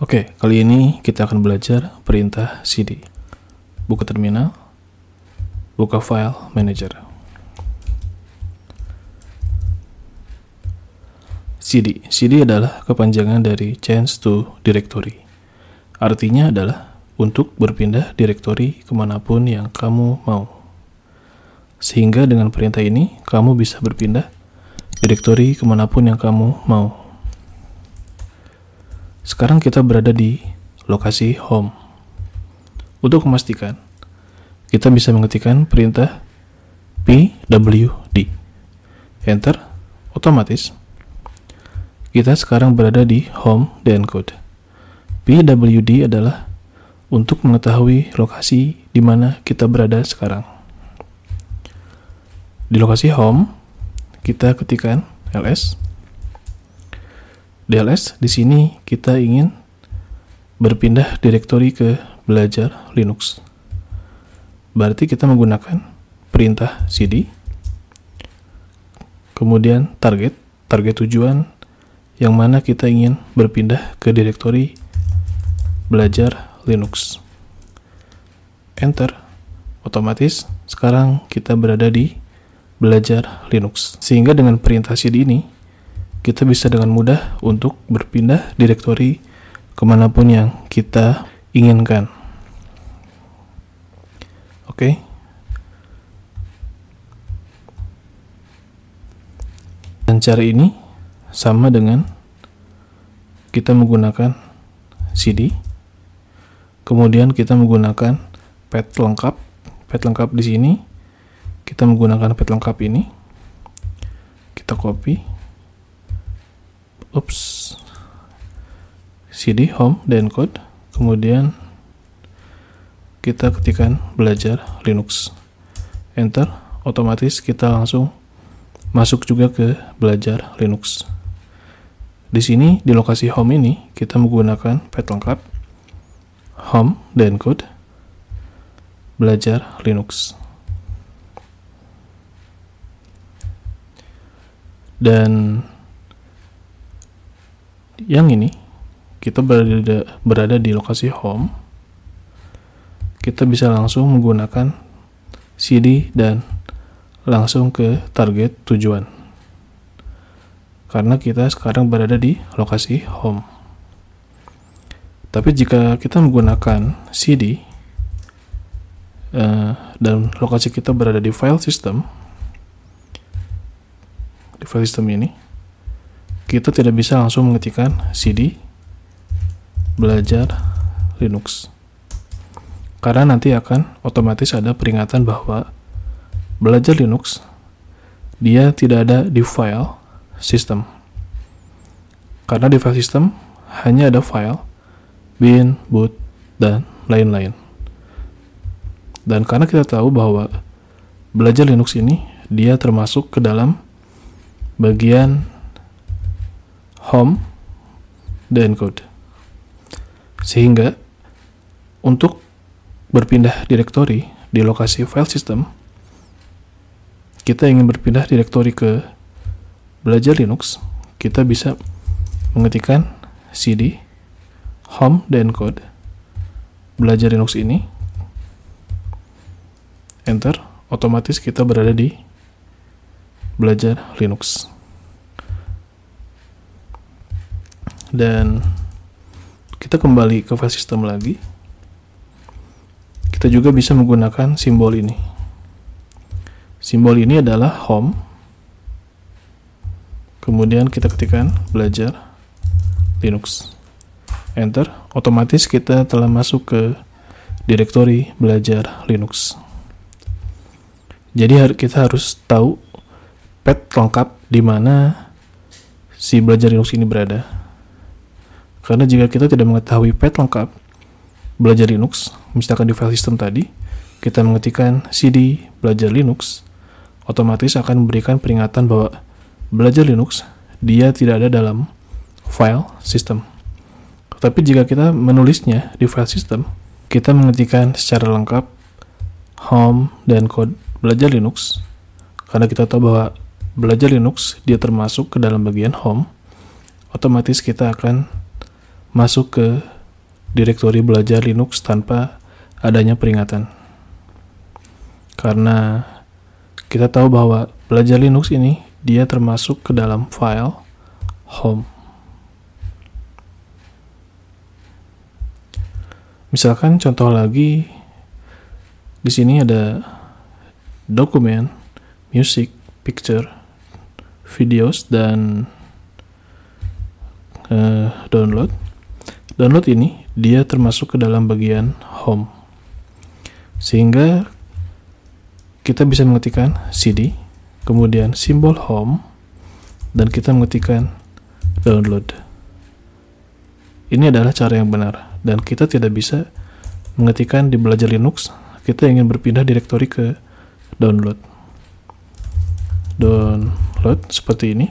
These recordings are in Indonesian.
Oke, kali ini kita akan belajar perintah CD. Buka terminal, buka file manager. CD. CD adalah kepanjangan dari change to directory. Artinya adalah untuk berpindah direktori kemanapun yang kamu mau. Sehingga dengan perintah ini, kamu bisa berpindah direktori kemanapun yang kamu mau. Sekarang kita berada di lokasi home. Untuk memastikan, kita bisa mengetikkan perintah pwd. Enter, otomatis. Kita sekarang berada di home dan code. pwd adalah untuk mengetahui lokasi di mana kita berada sekarang. Di lokasi home, kita ketikkan ls DLS, di sini kita ingin berpindah direktori ke belajar Linux. Berarti kita menggunakan perintah cd, kemudian target, target tujuan yang mana kita ingin berpindah ke direktori belajar Linux. Enter. Otomatis sekarang kita berada di belajar Linux. Sehingga dengan perintah cd ini kita bisa dengan mudah untuk berpindah direktori kemanapun yang kita inginkan. Oke. Okay. Dan cara ini sama dengan kita menggunakan CD. Kemudian kita menggunakan pet lengkap. Pet lengkap di sini kita menggunakan pet lengkap ini. Kita copy ups cd home dan code kemudian kita ketikkan belajar linux enter otomatis kita langsung masuk juga ke belajar linux di sini di lokasi home ini kita menggunakan pet lengkap home dan code belajar linux dan yang ini kita berada berada di lokasi home kita bisa langsung menggunakan CD dan langsung ke target tujuan karena kita sekarang berada di lokasi home tapi jika kita menggunakan CD uh, eh, dan lokasi kita berada di file system di file system ini kita tidak bisa langsung mengetikkan cd belajar Linux karena nanti akan otomatis ada peringatan bahwa belajar Linux dia tidak ada di file system karena di file system hanya ada file bin, boot, dan lain-lain dan karena kita tahu bahwa belajar Linux ini dia termasuk ke dalam bagian home dan code sehingga untuk berpindah direktori di lokasi file system kita ingin berpindah direktori ke belajar Linux kita bisa mengetikkan cd home dan code belajar Linux ini enter otomatis kita berada di belajar Linux. dan kita kembali ke file system lagi kita juga bisa menggunakan simbol ini simbol ini adalah home kemudian kita ketikkan belajar Linux enter otomatis kita telah masuk ke direktori belajar Linux jadi kita harus tahu pet lengkap di mana si belajar Linux ini berada karena jika kita tidak mengetahui path lengkap, belajar Linux, misalkan di file system tadi, kita mengetikkan cd belajar Linux, otomatis akan memberikan peringatan bahwa belajar Linux, dia tidak ada dalam file system. Tapi jika kita menulisnya di file system, kita mengetikkan secara lengkap home dan code belajar Linux, karena kita tahu bahwa belajar Linux, dia termasuk ke dalam bagian home, otomatis kita akan masuk ke direktori belajar Linux tanpa adanya peringatan. Karena kita tahu bahwa belajar Linux ini dia termasuk ke dalam file home. Misalkan contoh lagi di sini ada dokumen, music, picture, videos dan uh, download download ini dia termasuk ke dalam bagian home sehingga kita bisa mengetikkan CD kemudian simbol home dan kita mengetikkan download ini adalah cara yang benar dan kita tidak bisa mengetikkan di belajar Linux kita ingin berpindah direktori ke download download seperti ini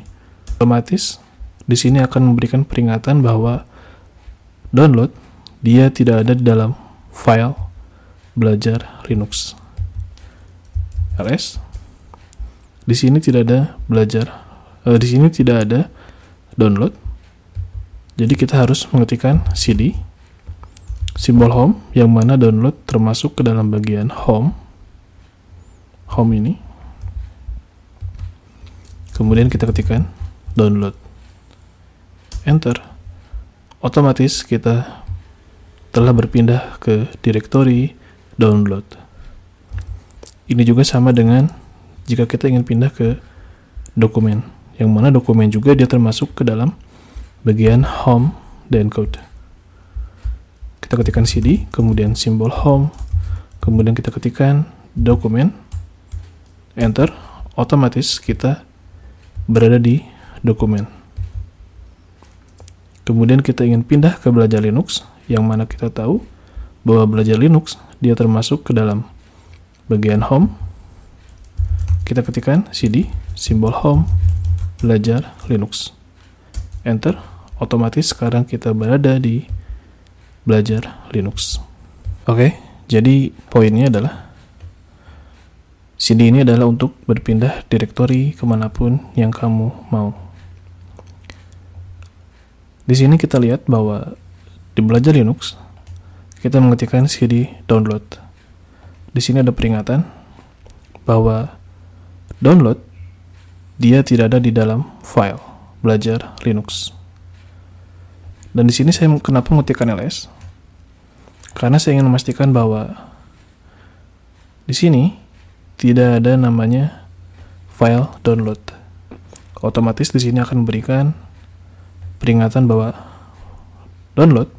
otomatis di sini akan memberikan peringatan bahwa download, dia tidak ada di dalam file belajar Linux. ls di sini tidak ada belajar Eh, di sini tidak ada download jadi kita harus mengetikkan cd simbol home yang mana download termasuk ke dalam bagian home home ini kemudian kita ketikkan download enter otomatis kita telah berpindah ke direktori download. Ini juga sama dengan jika kita ingin pindah ke dokumen, yang mana dokumen juga dia termasuk ke dalam bagian home dan code. Kita ketikkan CD, kemudian simbol home, kemudian kita ketikkan dokumen, enter, otomatis kita berada di dokumen. Kemudian kita ingin pindah ke belajar Linux, yang mana kita tahu bahwa belajar Linux dia termasuk ke dalam bagian home. Kita ketikkan cd simbol home belajar Linux. Enter, otomatis sekarang kita berada di belajar Linux. Oke, okay, jadi poinnya adalah CD ini adalah untuk berpindah direktori kemanapun yang kamu mau. Di sini kita lihat bahwa di belajar Linux, kita mengetikkan cd download. Di sini ada peringatan bahwa download dia tidak ada di dalam file belajar Linux. Dan di sini saya kenapa mengetikkan ls? Karena saya ingin memastikan bahwa di sini tidak ada namanya file download. Otomatis di sini akan memberikan peringatan bahwa download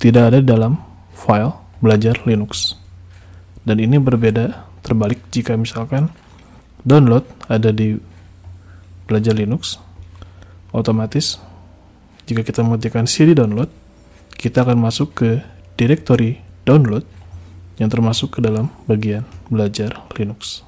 tidak ada dalam file belajar Linux. Dan ini berbeda terbalik jika misalkan download ada di belajar Linux, otomatis jika kita mengetikkan cd download, kita akan masuk ke directory download yang termasuk ke dalam bagian belajar Linux.